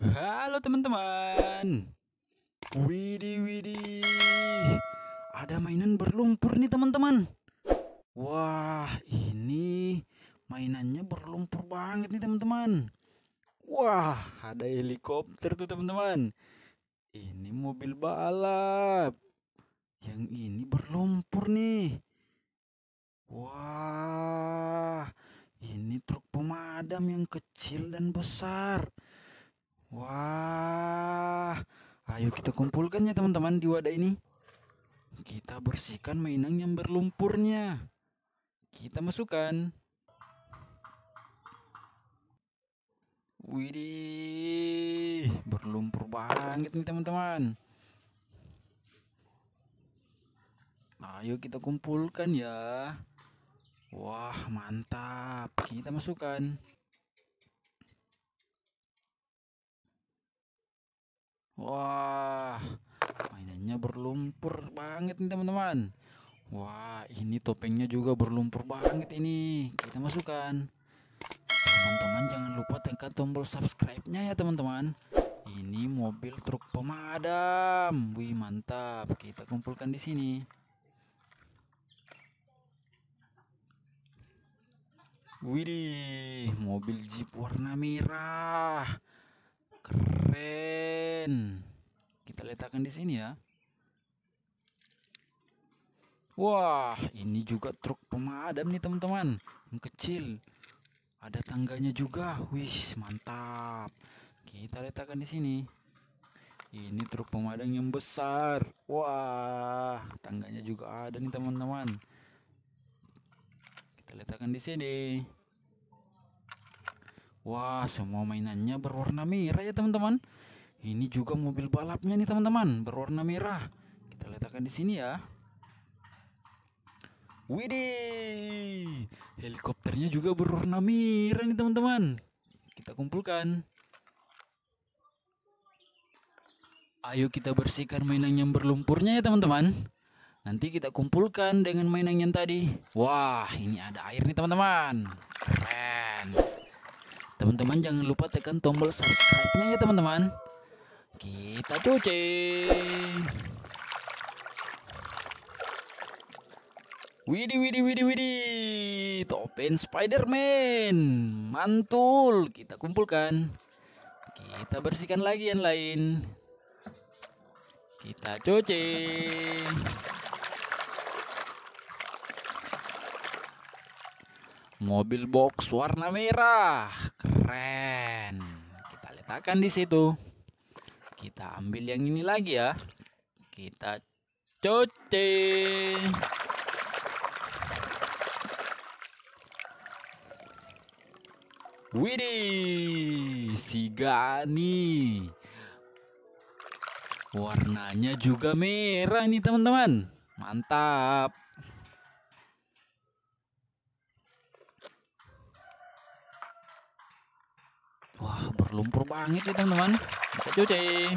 Halo teman-teman. Widih widih. Ada mainan berlumpur nih teman-teman. Wah, ini mainannya berlumpur banget nih teman-teman. Wah, ada helikopter tuh teman-teman. Ini mobil balap. Yang ini berlumpur nih. Wah, ini truk pemadam yang kecil dan besar. Wah, ayo kita kumpulkan ya teman-teman di wadah ini. Kita bersihkan mainan yang berlumpurnya. Kita masukkan. Widih, berlumpur banget nih teman-teman. Ayo kita kumpulkan ya. Wah, mantap. Kita masukkan. Wah, mainannya berlumpur banget nih teman-teman. Wah, ini topengnya juga berlumpur banget ini. Kita masukkan. Teman-teman jangan lupa tekan tombol subscribe-nya ya teman-teman. Ini mobil truk pemadam. Wih, mantap. Kita kumpulkan di sini. Widih, mobil Jeep warna merah. Keren n kan? kita letakkan di sini ya Wah, ini juga truk pemadam nih teman-teman. Yang kecil. Ada tangganya juga. Wih, mantap. Kita letakkan di sini. Ini truk pemadam yang besar. Wah, tangganya juga ada nih teman-teman. Kita letakkan di sini. Wah, semua mainannya berwarna merah ya teman-teman. Ini juga mobil balapnya nih teman-teman, berwarna merah. Kita letakkan di sini ya. Widih, helikopternya juga berwarna merah nih teman-teman. Kita kumpulkan. Ayo kita bersihkan mainan yang berlumpurnya ya teman-teman. Nanti kita kumpulkan dengan mainan yang tadi. Wah, ini ada air nih teman-teman. Keren. Teman-teman jangan lupa tekan tombol subscribe-nya ya teman-teman. Kita cuci. Widi widi widi widi. Topeng Spiderman. Mantul, kita kumpulkan. Kita bersihkan lagi yang lain. Kita cuci. Mobil box warna merah. Keren. Kita letakkan di situ kita ambil yang ini lagi ya kita cuci Widih, si Gani. Warnanya juga merah nih teman-teman. Mantap. berlumpur banget ya teman-teman cuci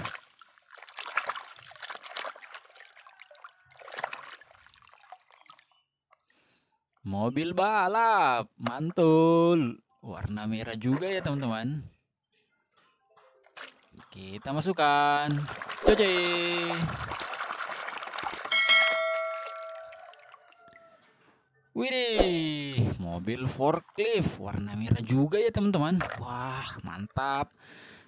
mobil balap mantul warna merah juga ya teman-teman kita masukkan cuci Widih mobil forklift warna merah juga ya teman-teman wah mantap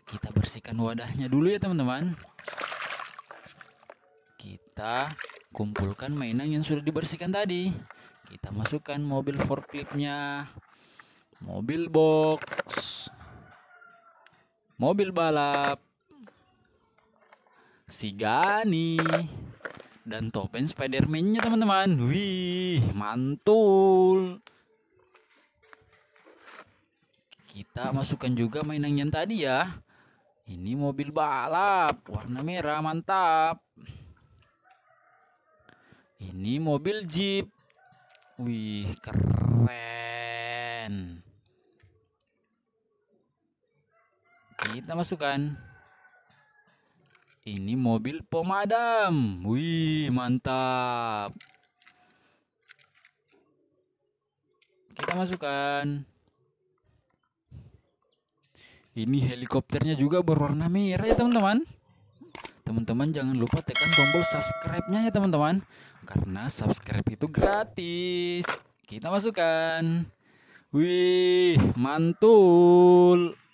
kita bersihkan wadahnya dulu ya teman-teman kita kumpulkan mainan yang sudah dibersihkan tadi kita masukkan mobil forkliftnya mobil box mobil balap si Gani dan topeng Spiderman-nya teman-teman. Wih, mantul. Kita masukkan juga mainan yang tadi ya. Ini mobil balap, warna merah, mantap. Ini mobil jeep. Wih, keren. Kita masukkan. Ini mobil pemadam. Wih, mantap. Kita masukkan. Ini helikopternya juga berwarna merah ya teman-teman. Teman-teman jangan lupa tekan tombol subscribe-nya ya teman-teman. Karena subscribe itu gratis. Kita masukkan. Wih, mantul.